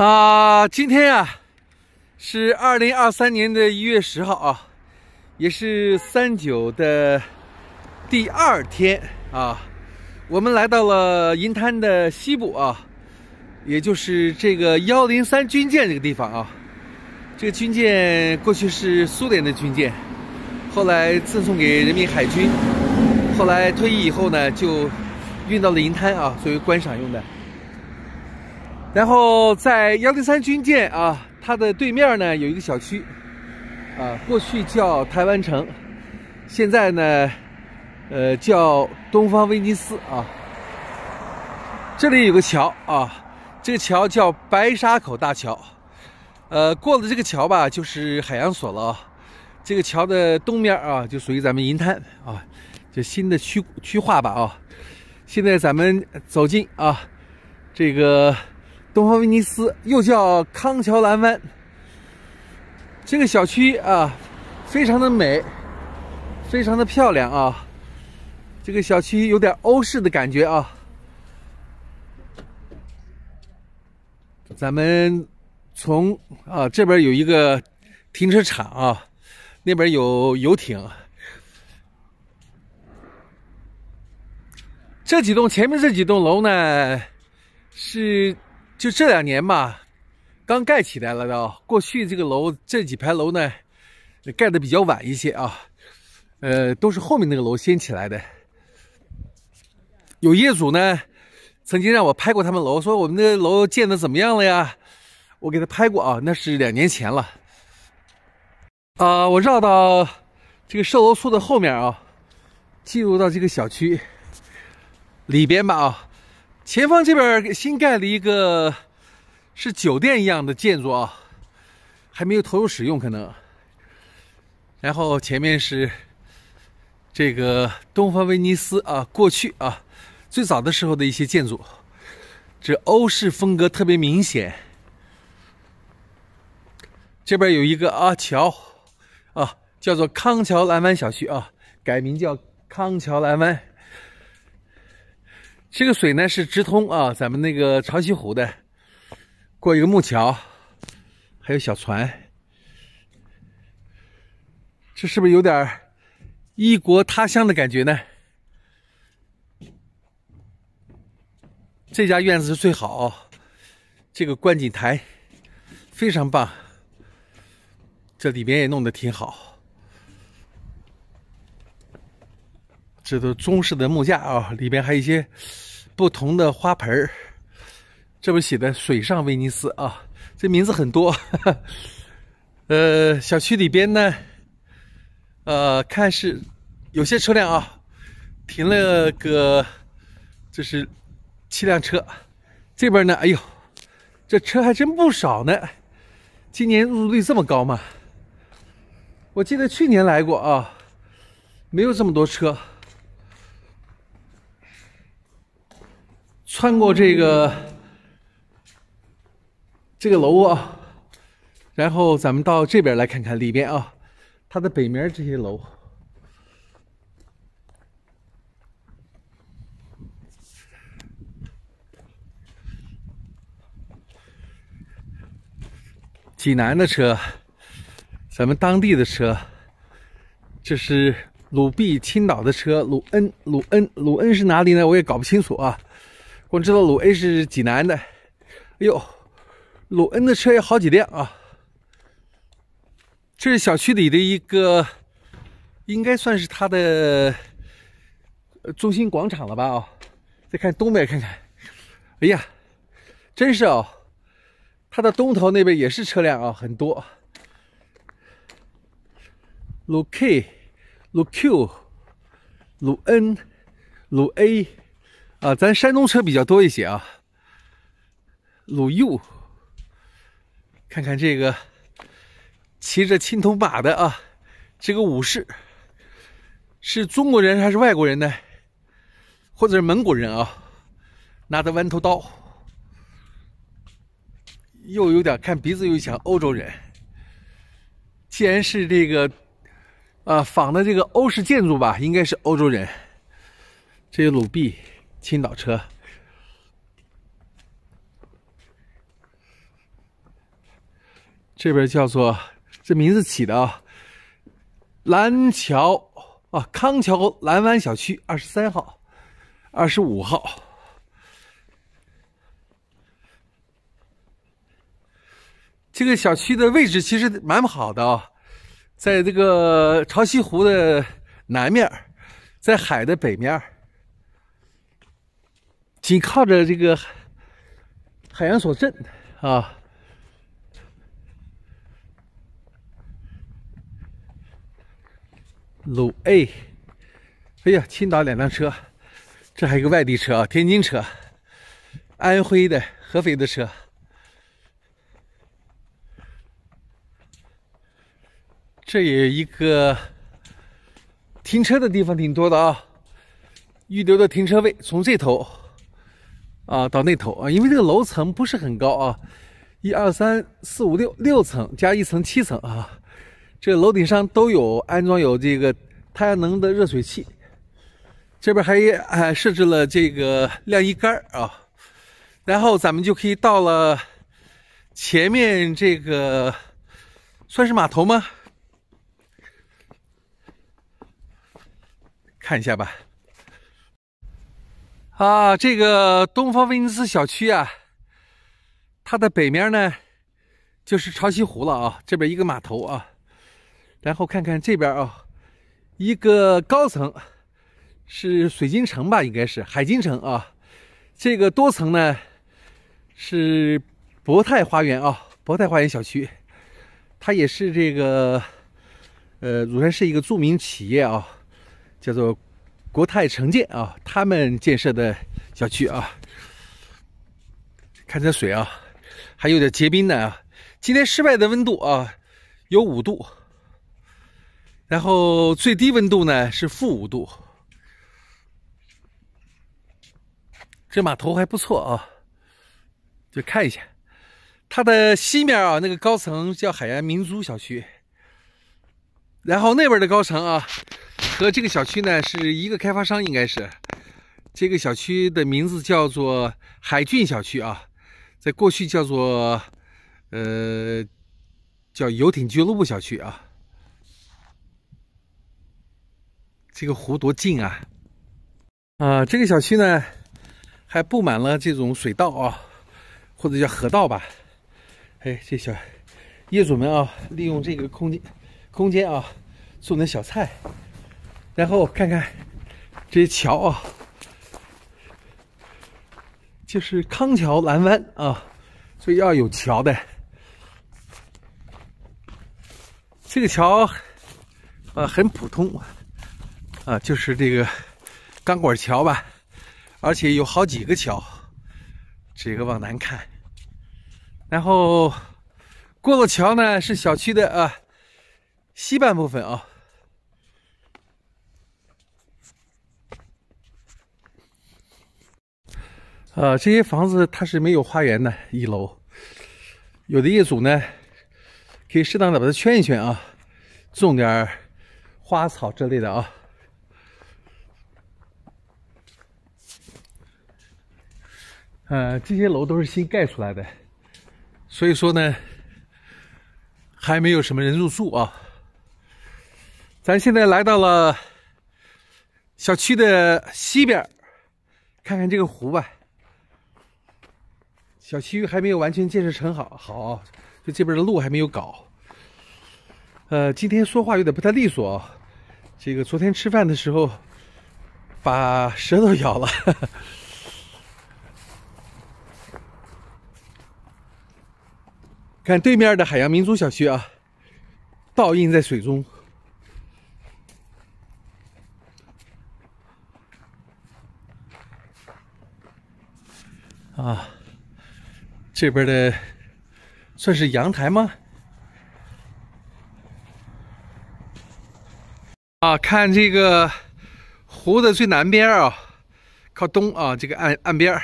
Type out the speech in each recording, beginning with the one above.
啊，今天呀是二零二三年的一月十号啊，也是三九的第二天啊。我们来到了银滩的西部啊，也就是这个幺零三军舰这个地方啊。这个军舰过去是苏联的军舰，后来赠送给人民海军，后来退役以后呢，就运到了银滩啊，作为观赏用的。然后在幺零三军舰啊，它的对面呢有一个小区，啊，过去叫台湾城，现在呢，呃，叫东方威尼斯啊。这里有个桥啊，这个桥叫白沙口大桥，呃，过了这个桥吧，就是海洋所了啊。这个桥的东面啊，就属于咱们银滩啊，就新的区区划吧啊。现在咱们走进啊，这个。东方威尼斯又叫康桥蓝湾，这个小区啊，非常的美，非常的漂亮啊。这个小区有点欧式的感觉啊。咱们从啊这边有一个停车场啊，那边有游艇。这几栋前面这几栋楼呢，是。就这两年吧，刚盖起来了的。过去这个楼，这几排楼呢，盖的比较晚一些啊。呃，都是后面那个楼先起来的。有业主呢，曾经让我拍过他们楼，说我们那个楼建的怎么样了呀？我给他拍过啊，那是两年前了。啊，我绕到这个售楼处的后面啊，进入到这个小区里边吧啊。前方这边新盖了一个是酒店一样的建筑啊，还没有投入使用可能。然后前面是这个东方威尼斯啊，过去啊最早的时候的一些建筑，这欧式风格特别明显。这边有一个啊桥啊，叫做康桥蓝湾小区啊，改名叫康桥蓝湾。这个水呢是直通啊，咱们那个长西湖的，过一个木桥，还有小船，这是不是有点异国他乡的感觉呢？这家院子是最好，这个观景台非常棒，这里边也弄得挺好。这都中式的木架啊，里边还有一些不同的花盆这不写的“水上威尼斯”啊，这名字很多。呃，小区里边呢，呃，看是有些车辆啊，停了个，这是七辆车。这边呢，哎呦，这车还真不少呢。今年入住率这么高吗？我记得去年来过啊，没有这么多车。穿过这个这个楼啊，然后咱们到这边来看看里边啊，它的北面这些楼。济南的车，咱们当地的车，这是鲁 B 青岛的车，鲁 N 鲁 N 鲁 N 是哪里呢？我也搞不清楚啊。光知道鲁 A 是济南的，哎呦，鲁 N 的车有好几辆啊！这是小区里的一个，应该算是它的中心广场了吧？啊，再看东北看看，哎呀，真是哦，它的东头那边也是车辆啊，很多。鲁 K、鲁 Q、鲁 N、鲁 A。啊，咱山东车比较多一些啊。鲁右，看看这个骑着青铜马的啊，这个武士是中国人还是外国人呢？或者是蒙古人啊？拿着弯头刀，又有点看鼻子又像欧洲人。既然是这个，呃，仿的这个欧式建筑吧，应该是欧洲人。这些鲁币。青岛车，这边叫做这名字起的，啊，蓝桥啊，康桥蓝湾小区二十三号、二十五号。这个小区的位置其实蛮好的啊，在这个潮汐湖的南面，在海的北面。紧靠着这个海洋所镇啊，鲁 A，哎呀，青岛两辆车，这还有个外地车啊，天津车，安徽的合肥的车，这有一个停车的地方挺多的啊，预留的停车位从这头。啊，到那头啊，因为这个楼层不是很高啊，一二三四五六六层加一层七层啊，这楼顶上都有安装有这个太阳能的热水器，这边还还设置了这个晾衣杆啊，然后咱们就可以到了前面这个算是码头吗？看一下吧。啊，这个东方威尼斯小区啊，它的北面呢就是潮西湖了啊，这边一个码头啊，然后看看这边啊，一个高层是水晶城吧，应该是海晶城啊，这个多层呢是博泰花园啊，博泰花园小区，它也是这个，呃，乳山市一个著名企业啊，叫做。国泰城建啊，他们建设的小区啊，看这水啊，还有点结冰呢。今天室外的温度啊，有五度，然后最低温度呢是负五度。这码头还不错啊，就看一下它的西面啊，那个高层叫海洋明珠小区，然后那边的高层啊。和这个小区呢是一个开发商，应该是这个小区的名字叫做海郡小区啊，在过去叫做，呃，叫游艇俱乐部小区啊。这个湖多近啊！啊，这个小区呢还布满了这种水道啊，或者叫河道吧。哎，这小业主们啊，利用这个空间，空间啊种点小菜。然后看看这些桥啊，就是康桥蓝湾啊，所以要有桥的。这个桥，呃，很普通啊，就是这个钢管桥吧，而且有好几个桥。这个往南看，然后过了桥呢，是小区的啊西半部分啊。呃，这些房子它是没有花园的，一楼有的业主呢，可以适当的把它圈一圈啊，种点花草之类的啊。呃，这些楼都是新盖出来的，所以说呢，还没有什么人入住啊。咱现在来到了小区的西边，看看这个湖吧。小区还没有完全建设成，好好，就这边的路还没有搞。呃，今天说话有点不太利索，这个昨天吃饭的时候把舌头咬了。看对面的海洋明珠小区啊，倒映在水中啊。这边的算是阳台吗？啊，看这个湖的最南边啊，靠东啊，这个岸岸边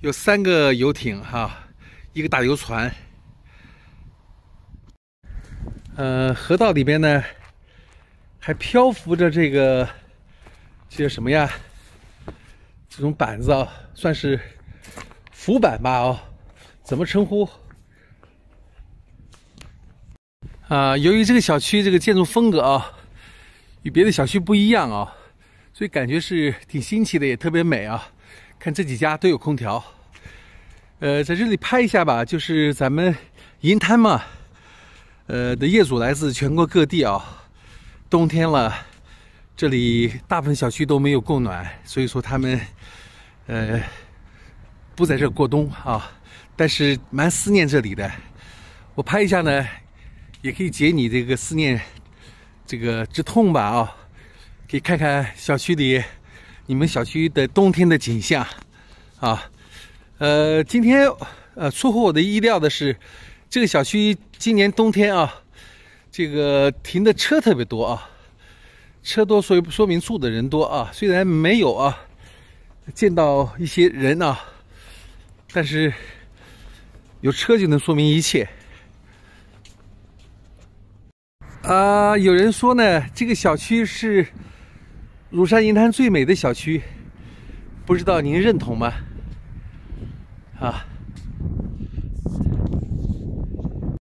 有三个游艇哈，一个大游船。呃，河道里边呢，还漂浮着这个，这叫什么呀？这种板子啊，算是浮板吧？哦。怎么称呼？啊，由于这个小区这个建筑风格啊，与别的小区不一样啊，所以感觉是挺新奇的，也特别美啊。看这几家都有空调，呃，在这里拍一下吧。就是咱们银滩嘛，呃的业主来自全国各地啊。冬天了，这里大部分小区都没有供暖，所以说他们，呃，不在这过冬啊。但是蛮思念这里的，我拍一下呢，也可以解你这个思念这个之痛吧啊！可以看看小区里你们小区的冬天的景象啊。呃，今天呃出乎我的意料的是，这个小区今年冬天啊，这个停的车特别多啊，车多所以不说明住的人多啊。虽然没有啊，见到一些人呐，但是。有车就能说明一切。啊，有人说呢，这个小区是乳山银滩最美的小区，不知道您认同吗？啊，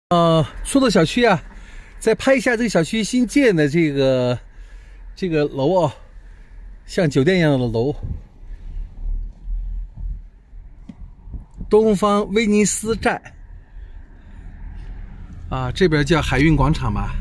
啊，说到小区啊，再拍一下这个小区新建的这个这个楼啊，像酒店一样的楼。东方威尼斯站啊，这边叫海运广场吧。